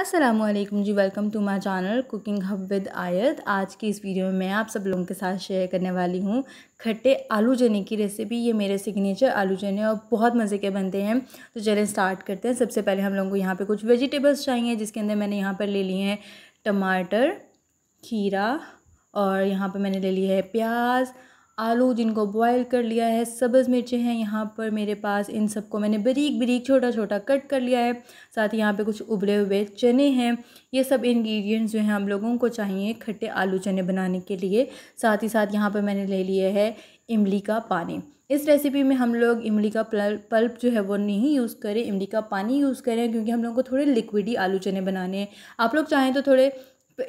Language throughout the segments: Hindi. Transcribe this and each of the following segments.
Aslam ji welcome to my channel cooking hub with Ayat आज की इस वीडियो में मैं आप सब लोगों के साथ शेयर करने वाली हूँ खट्टे आलू चने की रेसिपी ये मेरे सिग्नेचर आलू चने और बहुत मज़े के बनते हैं तो चलें स्टार्ट करते हैं सबसे पहले हम लोगों को यहाँ पे कुछ वेजिटेबल्स चाहिए जिसके अंदर मैंने यहाँ पर ले लिए हैं टमाटर खीरा और यहाँ पर मैंने ले लिया है प्याज आलू जिनको बॉईल कर लिया है सब्ज़ मिर्चें हैं यहाँ पर मेरे पास इन सबको मैंने बरीक बरीक छोटा छोटा कट कर लिया है साथ ही यहाँ पे कुछ उबले हुए चने हैं ये सब इंग्रेडिएंट्स जो हैं हम लोगों को चाहिए खट्टे आलू चने बनाने के लिए साथ ही साथ यहाँ पर मैंने ले लिया है इमली का पानी इस रेसिपी में हम लोग इमली का पल्प जो है वो नहीं यूज़ करें इमली का पानी यूज़ करें क्योंकि हम लोगों को थोड़े लिक्विडी आलू चने बनाने हैं आप लोग चाहें तो थोड़े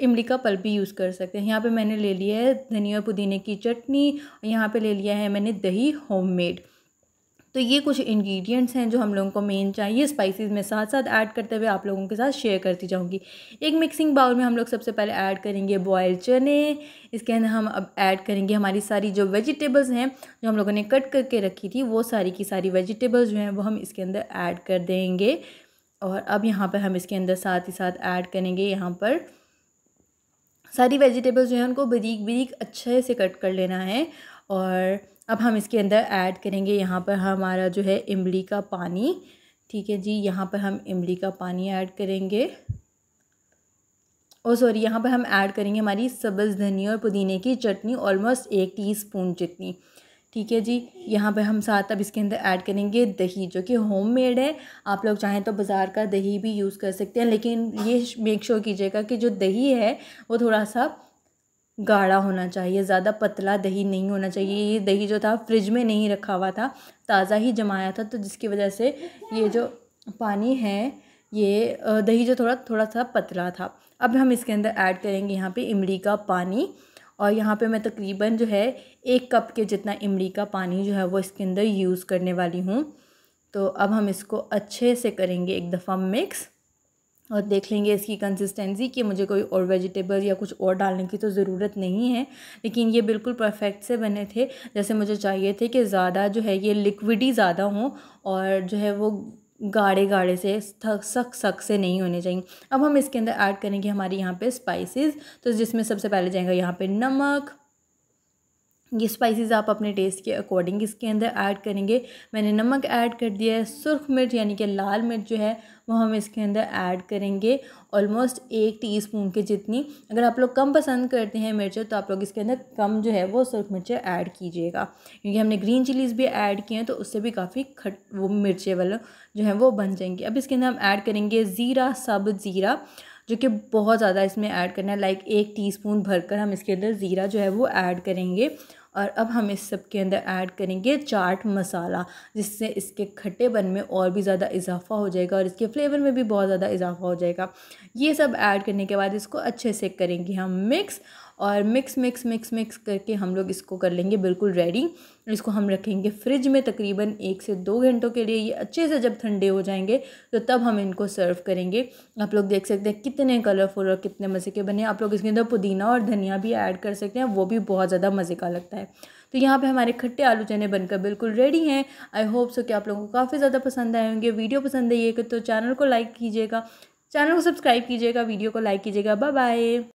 इमली का पल्प भी यूज़ कर सकते हैं यहाँ पे मैंने ले लिया है धनिया पुदीने की चटनी यहाँ पे ले लिया है मैंने दही होममेड तो ये कुछ इंग्रेडिएंट्स हैं जो हम लोगों को मेन चाहिए स्पाइसेस में साथ साथ ऐड करते हुए आप लोगों के साथ शेयर करती जाऊंगी एक मिक्सिंग बाउल में हम लोग सबसे पहले ऐड करेंगे बॉयल चने इसके अंदर हम अब ऐड करेंगे हमारी सारी जो वेजिटेबल्स हैं जो हम लोगों ने कट करके रखी थी वो सारी की सारी वेजिटेबल्स जो हैं वो हम इसके अंदर ऐड कर देंगे और अब यहाँ पर हम इसके अंदर साथ ही साथ ऐड करेंगे यहाँ पर सारी वेजिटेबल्स जो है उनको बरीक बरीक अच्छे से कट कर लेना है और अब हम इसके अंदर ऐड करेंगे यहाँ पर हमारा जो है इमली का पानी ठीक है जी यहाँ पर हम इमली का पानी ऐड करेंगे और सॉरी यहाँ पर हम ऐड करेंगे हमारी सब्ज़ धनिया और पुदीने की चटनी ऑलमोस्ट एक टीस्पून जितनी ठीक है जी यहाँ पे हम साथ अब इसके अंदर ऐड करेंगे दही जो कि होम मेड है आप लोग चाहें तो बाज़ार का दही भी यूज़ कर सकते हैं लेकिन ये मेक श्योर कीजिएगा कि जो दही है वो थोड़ा सा गाढ़ा होना चाहिए ज़्यादा पतला दही नहीं होना चाहिए ये दही जो था फ्रिज में नहीं रखा हुआ था ताज़ा ही जमाया था तो जिसकी वजह से ये जो पानी है ये दही जो थोड़ा थोड़ा सा पतला था अब हम इसके अंदर ऐड करेंगे यहाँ पे इमली का पानी और यहाँ पे मैं तकरीबन जो है एक कप के जितना इमली का पानी जो है वो इसके अंदर यूज़ करने वाली हूँ तो अब हम इसको अच्छे से करेंगे एक दफ़ा मिक्स और देख लेंगे इसकी कंसिस्टेंसी कि मुझे कोई और वेजिटेबल या कुछ और डालने की तो ज़रूरत नहीं है लेकिन ये बिल्कुल परफेक्ट से बने थे जैसे मुझे चाहिए थे कि ज़्यादा जो है ये लिक्विडी ज़्यादा हो और जो है वो गाढ़े गाढ़े से सक सक से नहीं होने चाहिए अब हम इसके अंदर ऐड करेंगे हमारे यहाँ पे स्पाइसेस तो जिसमें सबसे पहले जाएगा यहाँ पे नमक ये स्पाइसेस आप अपने टेस्ट के अकॉर्डिंग इसके अंदर ऐड करेंगे मैंने नमक ऐड कर दिया है सुरख मिर्च यानी कि लाल मिर्च जो है वो हम इसके अंदर ऐड करेंगे ऑलमोस्ट एक टीस्पून के जितनी अगर आप लोग कम पसंद करते हैं मिर्चें तो आप लोग इसके अंदर कम जो है वो सुरख मिर्चें ऐड कीजिएगा क्योंकि हमने ग्रीन चिलीज़ भी ऐड किए हैं तो उससे भी काफ़ी खट वो मिर्चें वाला जो है वो बन जाएंगी अब इसके अंदर हम ऐड करेंगे ज़ीरा सब ज़ीरा जो कि बहुत ज़्यादा इसमें ऐड करना है लाइक एक टी भरकर हम इसके अंदर ज़ीरा जो है वो ऐड करेंगे और अब हम इस सब के अंदर ऐड करेंगे चाट मसाला जिससे इसके खट्टेपन में और भी ज़्यादा इजाफा हो जाएगा और इसके फ्लेवर में भी बहुत ज़्यादा इजाफा हो जाएगा ये सब ऐड करने के बाद इसको अच्छे से करेंगे हम मिक्स और मिक्स मिक्स मिक्स मिक्स करके हम लोग इसको कर लेंगे बिल्कुल रेडी इसको हम रखेंगे फ्रिज में तकरीबन एक से दो घंटों के लिए ये अच्छे से जब ठंडे हो जाएंगे तो तब हम इनको सर्व करेंगे आप लोग देख सकते हैं कितने कलरफुल और कितने मज़े के बने आप लोग इसके अंदर पुदीना और धनिया भी ऐड कर सकते हैं वो भी बहुत ज़्यादा मज़े का लगता है तो यहाँ पे हमारे खट्टे आलू चने बनकर बिल्कुल रेडी हैं आई होप सो कि आप लोगों को काफ़ी ज़्यादा पसंद आए होंगे वीडियो पसंद आइएगा तो चैनल को लाइक कीजिएगा चैनल को सब्सक्राइब कीजिएगा वीडियो को लाइक कीजिएगा बाय बाय